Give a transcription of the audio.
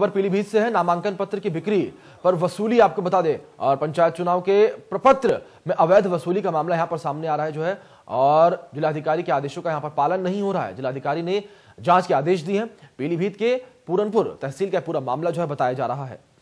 खबर पीलीभीत से है नामांकन पत्र की बिक्री पर वसूली आपको बता दें और पंचायत चुनाव के प्रपत्र में अवैध वसूली का मामला यहाँ पर सामने आ रहा है जो है और जिलाधिकारी के आदेशों का यहाँ पर पालन नहीं हो रहा है जिलाधिकारी ने जांच के आदेश दिए हैं पीलीभीत के पूरनपुर तहसील का पूरा मामला जो है बताया जा रहा है